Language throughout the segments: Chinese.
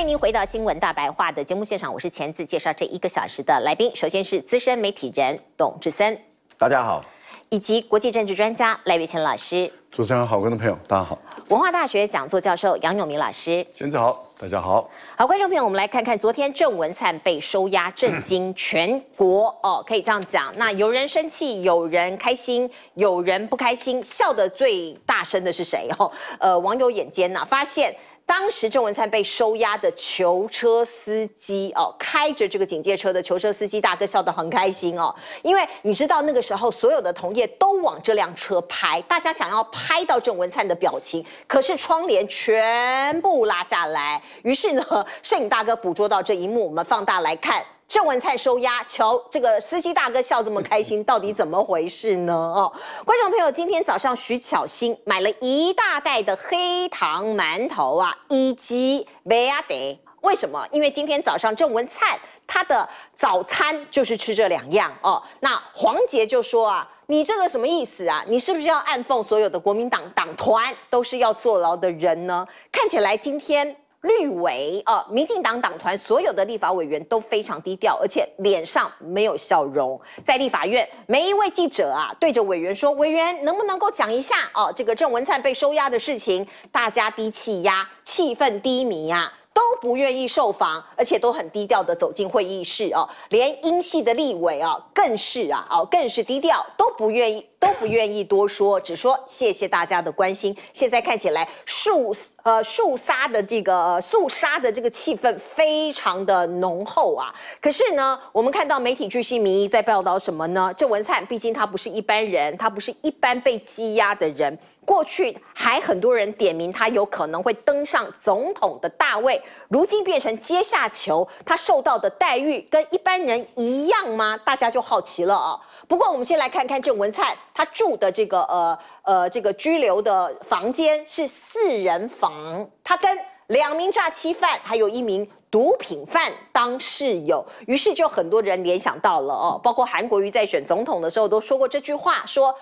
欢迎您回到新闻大白话的节目现场，我是钳子，介绍这一个小时的来宾，首先是资深媒体人董志森，大家好；以及国际政治专家赖伟谦老师，主持人好，观众朋友大家好；文化大学讲座教授杨永明老师，钳子好，大家好好，观众朋友，我们来看看昨天郑文灿被收押，震惊全国哦，可以这样讲，那有人生气，有人开心，有人不开心，笑得最大声的是谁哦？呃，网友眼尖呐，发现。当时郑文灿被收押的囚车司机哦，开着这个警戒车的囚车司机大哥笑得很开心哦，因为你知道那个时候所有的同业都往这辆车拍，大家想要拍到郑文灿的表情，可是窗帘全部拉下来，于是呢，摄影大哥捕捉到这一幕，我们放大来看。郑文灿收押，瞧这个司机大哥笑这么开心，到底怎么回事呢？哦，观众朋友，今天早上徐巧芯买了一大袋的黑糖馒头啊，以及维亚得，为什么？因为今天早上郑文灿他的早餐就是吃这两样哦。那黄杰就说啊，你这个什么意思啊？你是不是要暗讽所有的国民党党团都是要坐牢的人呢？看起来今天。绿委啊，民进党党团所有的立法委员都非常低调，而且脸上没有笑容。在立法院，每一位记者啊，对着委员说：“委员能不能够讲一下哦，这个郑文灿被收押的事情？”大家低气压，气氛低迷啊。都不愿意受访，而且都很低调的走进会议室哦。连英系的立委哦，更是啊，哦更是低调，都不愿意，都不愿意多说，只说谢谢大家的关心。现在看起来肃呃肃杀的这个肃杀的这个气氛非常的浓厚啊。可是呢，我们看到媒体巨星民意在报道什么呢？郑文灿毕竟他不是一般人，他不是一般被羁押的人。过去还很多人点名他有可能会登上总统的大位，如今变成阶下囚，他受到的待遇跟一般人一样吗？大家就好奇了啊。不过我们先来看看郑文灿他住的这个呃呃这个拘留的房间是四人房，他跟两名诈欺犯还有一名毒品犯当室友，于是就很多人联想到了哦，包括韩国瑜在选总统的时候都说过这句话说。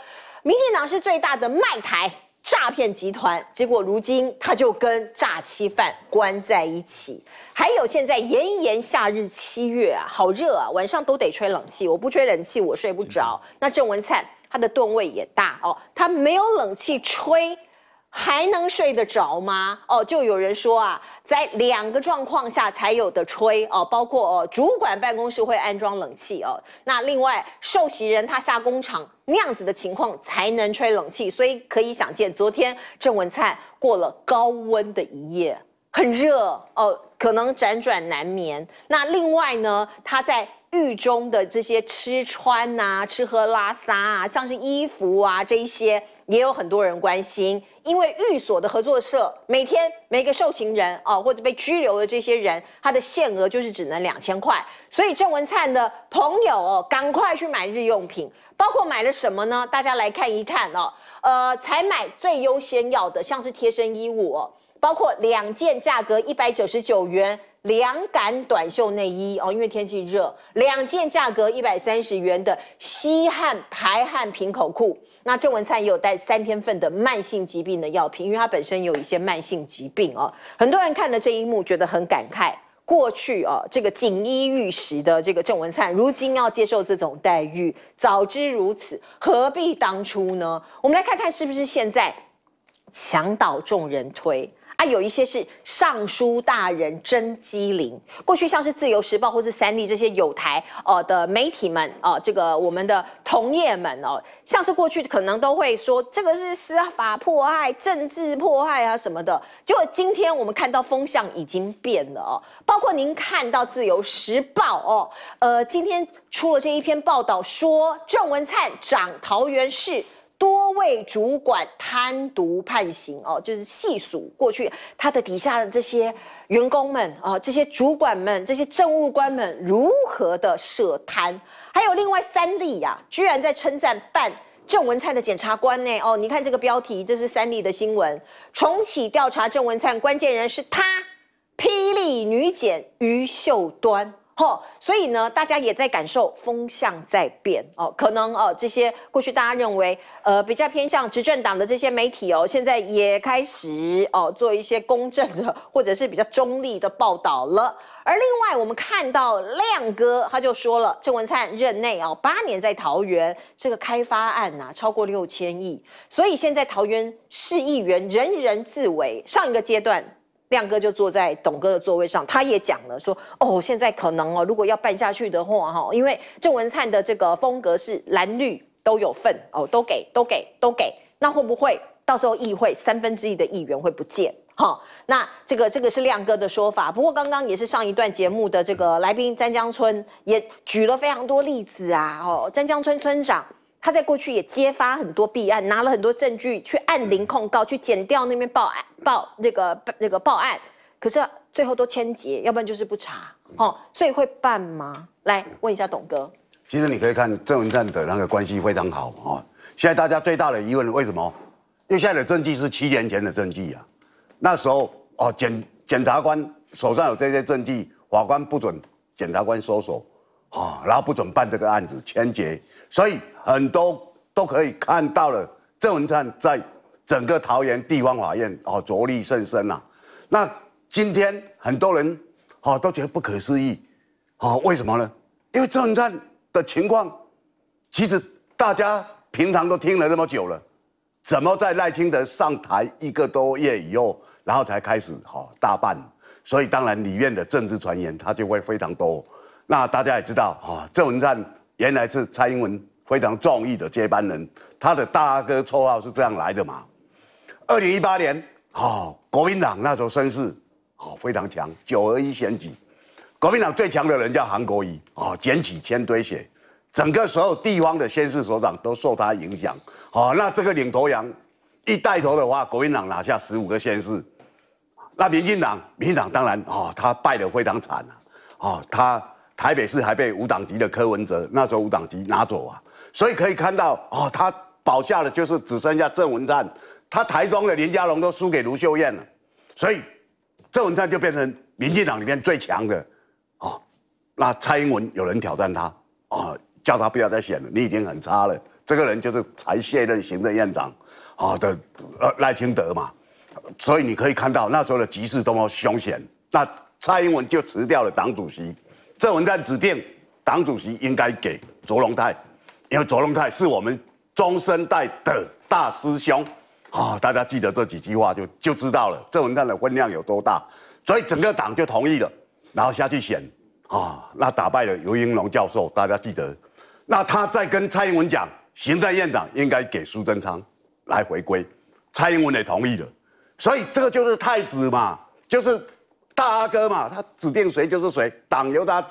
民进党是最大的卖台诈骗集团，结果如今他就跟诈欺犯关在一起。还有现在炎炎夏日七月啊，好热啊，晚上都得吹冷气。我不吹冷气，我睡不着。那郑文灿他的吨位也大哦，他没有冷气吹。还能睡得着吗？哦，就有人说啊，在两个状况下才有的吹哦，包括哦，主管办公室会安装冷气哦，那另外受袭人他下工厂那样子的情况才能吹冷气，所以可以想见，昨天郑文灿过了高温的一夜，很热哦，可能辗转难眠。那另外呢，他在狱中的这些吃穿啊、吃喝拉撒啊，像是衣服啊这些。也有很多人关心，因为寓所的合作社每天每个受刑人哦，或者被拘留的这些人，他的限额就是只能两千块，所以郑文灿的朋友赶快去买日用品，包括买了什么呢？大家来看一看哦，呃，才买最优先要的，像是贴身衣物哦。包括两件价格一百九十九元凉感短袖内衣哦，因为天气热，两件价格一百三十元的吸汗排汗平口裤。那郑文灿也有带三天份的慢性疾病的药品，因为他本身有一些慢性疾病哦。很多人看了这一幕觉得很感慨，过去哦，这个锦衣玉食的这个郑文灿，如今要接受这种待遇，早知如此，何必当初呢？我们来看看是不是现在墙倒众人推。啊，有一些是尚书大人真机灵。过去像是自由时报或是三立这些有台呃的媒体们啊，这个我们的同业们哦，像是过去可能都会说这个是司法迫害、政治迫害啊什么的。结果今天我们看到风向已经变了哦，包括您看到自由时报哦，呃，今天出了这一篇报道说郑文灿长桃园市。会主管贪渎判刑哦，就是细数过去他的底下的这些员工们啊，这些主管们，这些政务官们如何的涉贪。还有另外三例呀，居然在称赞办郑文灿的检察官呢？哦，你看这个标题，这是三例的新闻，重启调查郑文灿关键人是他，霹雳女检于秀端。哦，所以呢，大家也在感受风向在变哦，可能呃，这些过去大家认为呃比较偏向执政党的这些媒体哦，现在也开始哦做一些公正的 或者是比较中立的报道了。而另外，我们看到亮哥他就说了，郑文灿任内啊八年在桃园这个开发案呐超过六千亿，所以现在桃园市议员人人自危。上一个阶段。亮哥就坐在董哥的座位上，他也讲了，说哦，现在可能哦，如果要办下去的话，哈，因为郑文灿的这个风格是蓝绿都有份哦，都给都给都给，那会不会到时候议会三分之一的议员会不见？哈，那这个这个是亮哥的说法。不过刚刚也是上一段节目的这个来宾詹江村也举了非常多例子啊，哦，詹江村村长。他在过去也揭发很多弊案，拿了很多证据去按零控告，去剪掉那边报案报那个那个报案，可是最后都签结，要不然就是不查，哦，所以会办吗？来问一下董哥。其实你可以看郑文灿的那个关系非常好啊。现在大家最大的疑问为什么？因为现在的证据是七年前的证据啊，那时候哦检检察官手上有这些证据，法官不准检察官搜索。哦，然后不准办这个案子，牵结，所以很多都可以看到了。郑文灿在整个桃园地方法院哦，着力甚深呐。那今天很多人哦都觉得不可思议，哦，为什么呢？因为郑文灿的情况，其实大家平常都听了那么久了，怎么在赖清德上台一个多月以后，然后才开始哈大办？所以当然里面的政治传言，他就会非常多。那大家也知道啊，郑文灿原来是蔡英文非常仗义的接班人，他的大哥绰号是这样来的嘛。二零一八年啊，国民党那时候声势啊非常强，九二一选举，国民党最强的人叫韩国瑜啊，捡起千堆雪，整个所有地方的先市首长都受他影响。好，那这个领头羊一带头的话，国民党拿下十五个县市，那民进党，民进党当然哦，他败得非常惨啊，他。台北市还被五党籍的柯文哲那时候五党籍拿走啊，所以可以看到哦，他保下了就是只剩下郑文灿，他台中的林佳龙都输给卢秀燕了，所以郑文灿就变成民进党里面最强的哦。那蔡英文有人挑战他哦，叫他不要再选了，你已经很差了。这个人就是才卸任行政院长啊的呃赖清德嘛，所以你可以看到那时候的局势多么凶险。那蔡英文就辞掉了党主席。郑文灿指定党主席应该给卓荣泰，因为卓荣泰是我们中生代的大师兄，啊，大家记得这几句话就就知道了郑文灿的分量有多大，所以整个党就同意了，然后下去选，啊，那打败了尤英龙教授，大家记得，那他在跟蔡英文讲，行政院长应该给苏贞昌来回归，蔡英文也同意了，所以这个就是太子嘛，就是。大阿哥嘛，他指定谁就是谁，党由他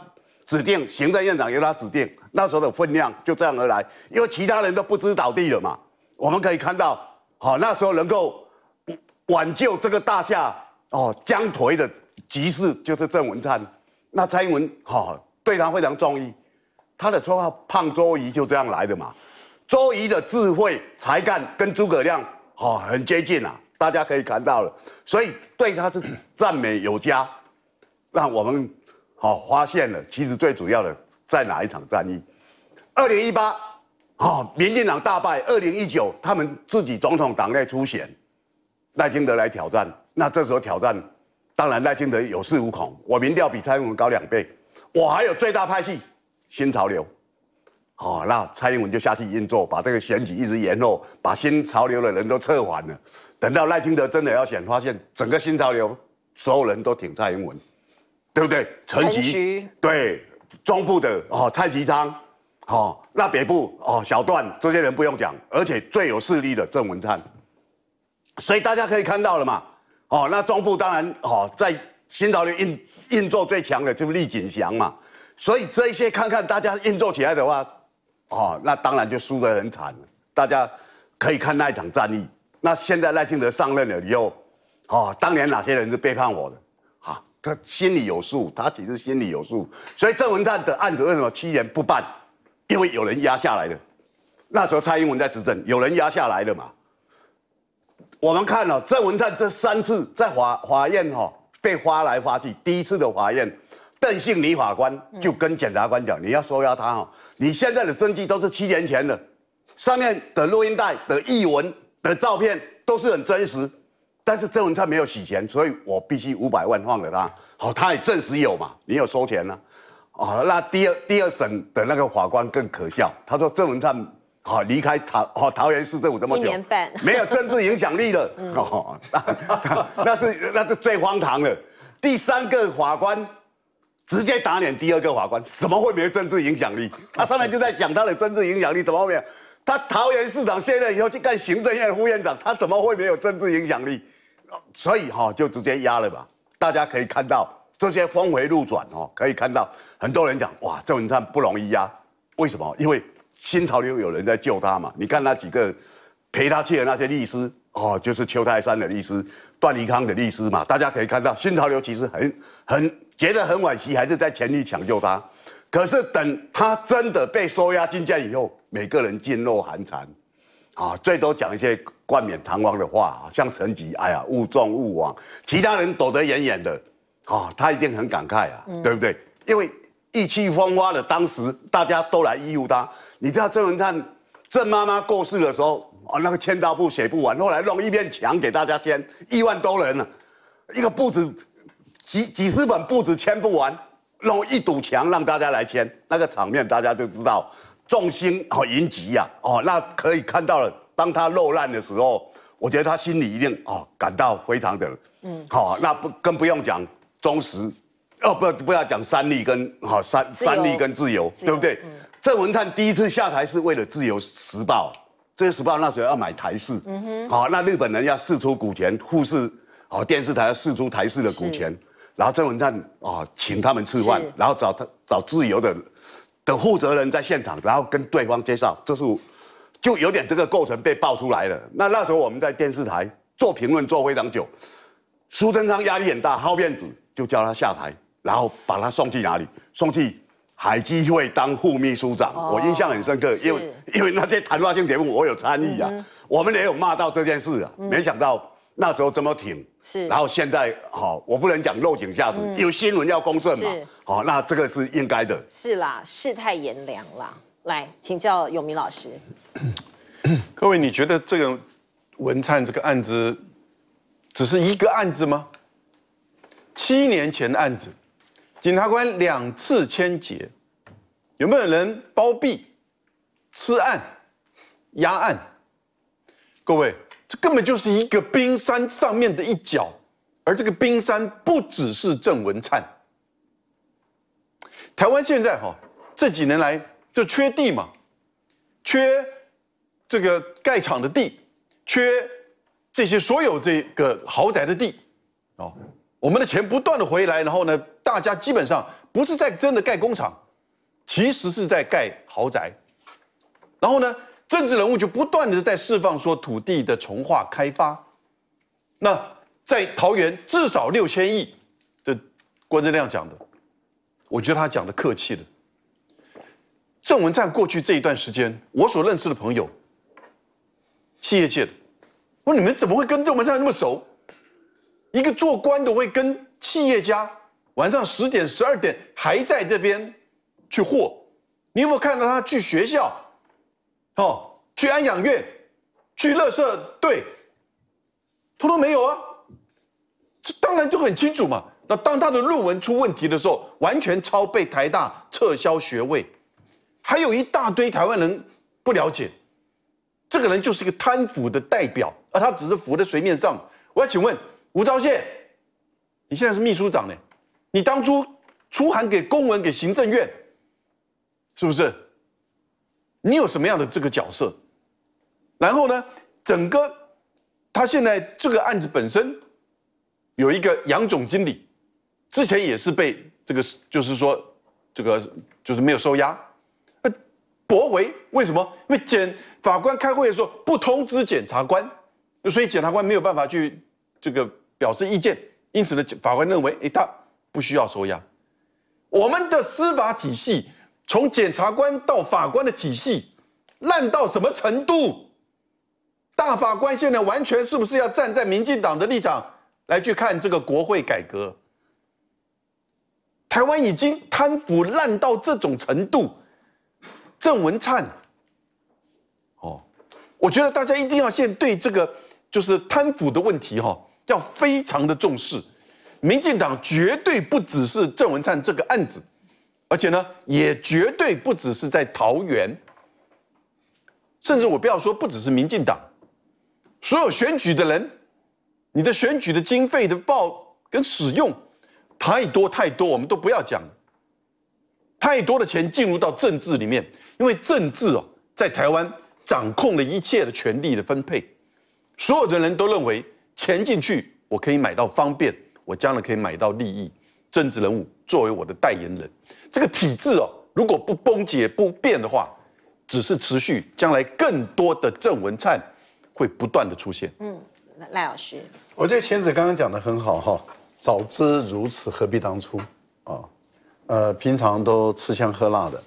指定，行政院长由他指定，那时候的分量就这样而来，因为其他人都不知倒地了嘛。我们可以看到，好那时候能够挽救这个大厦哦将颓的局势，就是郑文灿，那蔡英文哦、对他非常中意，他的绰号胖周瑜就这样来的嘛。周瑜的智慧才干跟诸葛亮哦、很接近呐。大家可以看到了，所以对他是赞美有加。那我们好发现了，其实最主要的在哪一场战役？二零一八，好，民进党大败；二零一九，他们自己总统党内出选，赖清德来挑战。那这时候挑战，当然赖清德有恃无恐，我民调比蔡英文高两倍，我还有最大派系新潮流。好，那蔡英文就下去运作，把这个选举一直延后，把新潮流的人都撤还了。等到赖清德真的要选，发现整个新潮流，所有人都挺蔡英文，对不对？陈吉对中部的哦蔡其昌，哦那北部哦小段这些人不用讲，而且最有势力的郑文灿，所以大家可以看到了嘛，哦那中部当然哦在新潮流运运作最强的就是李锦祥嘛，所以这一些看看大家运作起来的话，哦那当然就输得很惨大家可以看那一场战役。那现在赖清德上任了，又，哦，当年哪些人是背叛我的，啊，他心里有数，他其实心里有数，所以郑文灿的案子为什么七年不办？因为有人压下来了。那时候蔡英文在执政，有人压下来了嘛。我们看了郑文灿这三次在法法院哈被发来发去，第一次的法院，邓姓女法官就跟检察官讲，你要收押他哈，你现在的证据都是七年前的，上面的录音带的译文。的照片都是很真实，但是郑文灿没有洗钱，所以我必须五百万放给他。好，他也证实有嘛，你有收钱呢？哦，那第二第二审的那个法官更可笑，他说郑文灿好离开桃桃园市政府这么久，没有政治影响力了。哦，那是那是最荒唐的。第三个法官直接打脸第二个法官，怎么会没有政治影响力？他上面就在讲他的政治影响力怎么没有。他桃园市长卸任以后去干行政院副院长，他怎么会没有政治影响力？所以哈就直接压了吧。大家可以看到这些峰回路转哦，可以看到很多人讲哇，郑文灿不容易压，为什么？因为新潮流有人在救他嘛。你看那几个陪他去的那些律师哦，就是邱泰山的律师、段宜康的律师嘛。大家可以看到新潮流其实很很觉得很惋惜，还是在全力抢救他。可是等他真的被收押进监以后，每个人噤若寒蝉，啊，最多讲一些冠冕堂皇的话啊，像陈吉，哎呀，勿重勿忘，其他人躲得远远的，啊，他一定很感慨啊，对不对？因为意气风发的当时，大家都来依附他。你知道郑文灿，郑妈妈过世的时候，啊，那个签到簿写不完，后来弄一面墙给大家签，一万多人呢，一个簿子，几几十本簿子签不完。弄一堵墙让大家来签，那个场面大家就知道，众星好云集啊，哦，那可以看到了。当他落难的时候，我觉得他心里一定哦感到非常的，嗯，好。那不更不用讲忠实，哦不不要讲三立跟哈三三立跟自由，对不对？郑文灿第一次下台是为了自由时报，这由时报那时候要买台视，嗯哼，好，那日本人要试出股权，富士哦电视台要试出台式的股权。然后郑文灿啊，请他们吃饭，然后找他找自由的的负责人在现场，然后跟对方介绍，这是就有点这个构成被爆出来了。那那时候我们在电视台做评论做非常久，苏贞昌压力很大，好面子就叫他下台，然后把他送去哪里？送去海基会当副秘书长。我印象很深刻，因为因为那些谈话性节目我有参与啊，我们也有骂到这件事啊，没想到。那时候怎么挺是，然后现在好，我不能讲落井下石，有新闻要公正嘛，好，那这个是应该的。是啦，世态炎凉啦。来，请教永明老师。各位，你觉得这个文灿这个案子只是一个案子吗？七年前的案子，检察官两次签结，有没有人包庇、吃案、压案？各位。这根本就是一个冰山上面的一角，而这个冰山不只是郑文灿。台湾现在哈这几年来就缺地嘛，缺这个盖厂的地，缺这些所有这个豪宅的地，哦，我们的钱不断的回来，然后呢，大家基本上不是在真的盖工厂，其实是在盖豪宅，然后呢。政治人物就不断的在释放说土地的重化开发，那在桃园至少六千亿，的关正亮讲的，我觉得他讲的客气了。郑文灿过去这一段时间，我所认识的朋友，企业界的，我你们怎么会跟郑文灿那么熟？一个做官的会跟企业家晚上十点十二点还在这边去和，你有没有看到他去学校？哦，去安养院，去乐社队，通通没有啊！这当然就很清楚嘛。那当他的论文出问题的时候，完全抄被台大撤销学位，还有一大堆台湾人不了解，这个人就是一个贪腐的代表，而他只是浮在水面上。我要请问吴钊燮，你现在是秘书长呢，你当初出函给公文给行政院，是不是？你有什么样的这个角色？然后呢，整个他现在这个案子本身有一个杨总经理，之前也是被这个，就是说这个就是没有收押，那驳回为什么？因为检法官开会的时候不通知检察官，所以检察官没有办法去这个表示意见，因此呢，法官认为哎，他不需要收押。我们的司法体系。从检察官到法官的体系烂到什么程度？大法官现在完全是不是要站在民进党的立场来去看这个国会改革？台湾已经贪腐烂到这种程度，郑文灿哦，我觉得大家一定要先对这个就是贪腐的问题哈，要非常的重视。民进党绝对不只是郑文灿这个案子。而且呢，也绝对不只是在桃园，甚至我不要说，不只是民进党，所有选举的人，你的选举的经费的报跟使用，太多太多，我们都不要讲，太多的钱进入到政治里面，因为政治哦，在台湾掌控了一切的权力的分配，所有的人都认为钱进去，我可以买到方便，我将来可以买到利益，政治人物作为我的代言人。这个体制哦，如果不崩解不变的话，只是持续，将来更多的郑文灿会不断的出现。嗯，赖老师，我觉得前子刚刚讲的很好哈，早知如此何必当初啊？呃，平常都吃香喝辣的，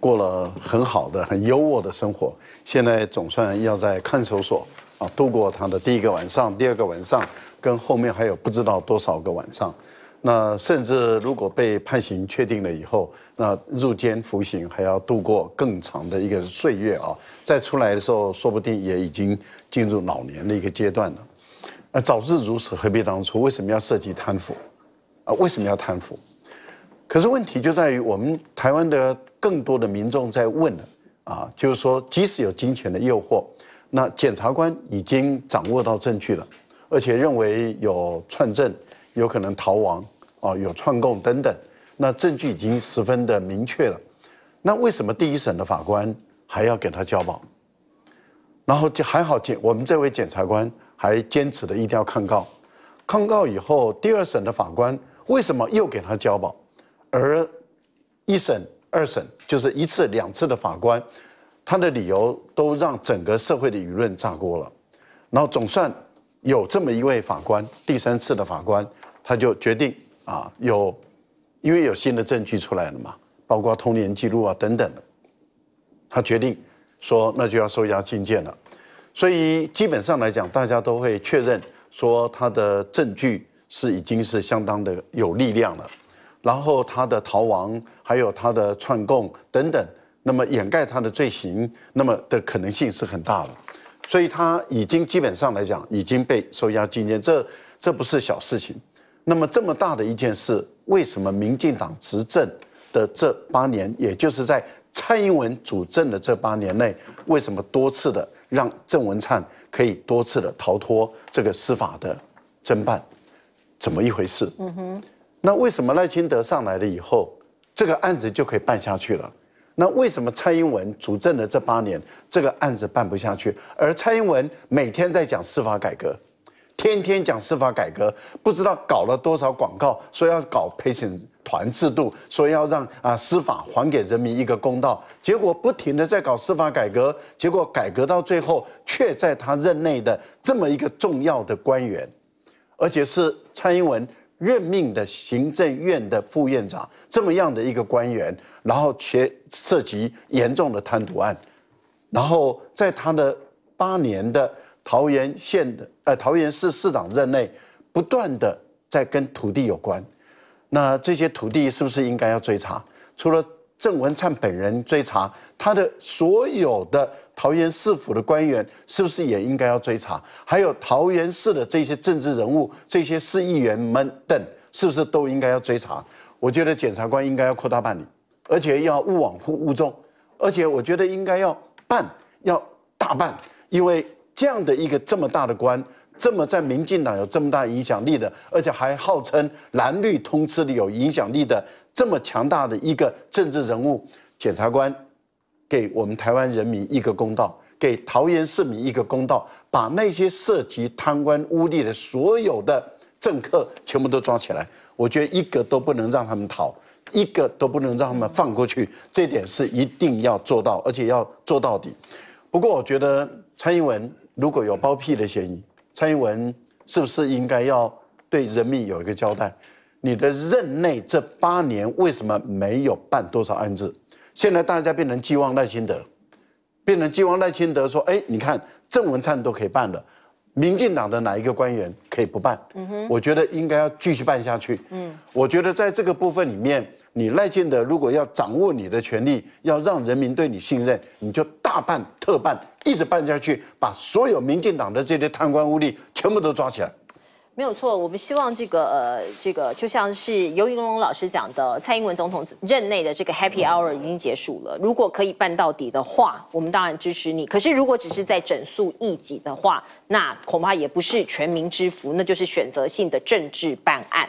过了很好的很优渥的生活，现在总算要在看守所啊度过他的第一个晚上、第二个晚上，跟后面还有不知道多少个晚上。那甚至如果被判刑确定了以后，那入监服刑还要度过更长的一个岁月啊！再出来的时候，说不定也已经进入老年的一个阶段了。那早知如此，何必当初？为什么要涉及贪腐？啊，为什么要贪腐？可是问题就在于，我们台湾的更多的民众在问了啊，就是说，即使有金钱的诱惑，那检察官已经掌握到证据了，而且认为有串证。有可能逃亡，啊，有串供等等，那证据已经十分的明确了。那为什么第一审的法官还要给他交保？然后就还好检我们这位检察官还坚持的一定要抗告，抗告以后第二审的法官为什么又给他交保？而一审、二审就是一次、两次的法官，他的理由都让整个社会的舆论炸锅了。然后总算有这么一位法官，第三次的法官。他就决定啊，有，因为有新的证据出来了嘛，包括通联记录啊等等的，他决定说那就要收押禁见了。所以基本上来讲，大家都会确认说他的证据是已经是相当的有力量了。然后他的逃亡，还有他的串供等等，那么掩盖他的罪行，那么的可能性是很大了。所以他已经基本上来讲已经被收押禁见，这这不是小事情。那么这么大的一件事，为什么民进党执政的这八年，也就是在蔡英文主政的这八年内，为什么多次的让郑文灿可以多次的逃脱这个司法的侦办，怎么一回事？嗯哼。那为什么赖清德上来了以后，这个案子就可以办下去了？那为什么蔡英文主政的这八年，这个案子办不下去，而蔡英文每天在讲司法改革？天天讲司法改革，不知道搞了多少广告，说要搞陪审团制度，说要让啊司法还给人民一个公道。结果不停的在搞司法改革，结果改革到最后，却在他任内的这么一个重要的官员，而且是蔡英文任命的行政院的副院长这么样的一个官员，然后却涉及严重的贪渎案，然后在他的八年的。桃园县的呃，桃园市市长任内，不断的在跟土地有关，那这些土地是不是应该要追查？除了郑文灿本人追查，他的所有的桃园市府的官员是不是也应该要追查？还有桃园市的这些政治人物，这些市议员们等，是不是都应该要追查？我觉得检察官应该要扩大办理，而且要勿往乎勿重，而且我觉得应该要办，要大办，因为。这样的一个这么大的官，这么在民进党有这么大影响力的，而且还号称蓝绿通吃的有影响力的这么强大的一个政治人物，检察官给我们台湾人民一个公道，给桃园市民一个公道，把那些涉及贪官污吏的所有的政客全部都抓起来，我觉得一个都不能让他们逃，一个都不能让他们放过去，这点是一定要做到，而且要做到底。不过，我觉得蔡英文。如果有包庇的嫌疑，蔡英文是不是应该要对人民有一个交代？你的任内这八年为什么没有办多少案子？现在大家变成寄望赖清德，变成寄望赖清德说：“哎，你看郑文灿都可以办了，民进党的哪一个官员可以不办？”嗯哼，我觉得应该要继续办下去。嗯，我觉得在这个部分里面，你赖清德如果要掌握你的权利，要让人民对你信任，你就大办特办。一直办下去，把所有民进党的这些贪官污吏全部都抓起来。没有错，我们希望这个呃，这个就像是游云龙老师讲的，蔡英文总统任内的这个 Happy Hour 已经结束了。如果可以办到底的话，我们当然支持你。可是如果只是在整肃异己的话，那恐怕也不是全民之福，那就是选择性的政治办案。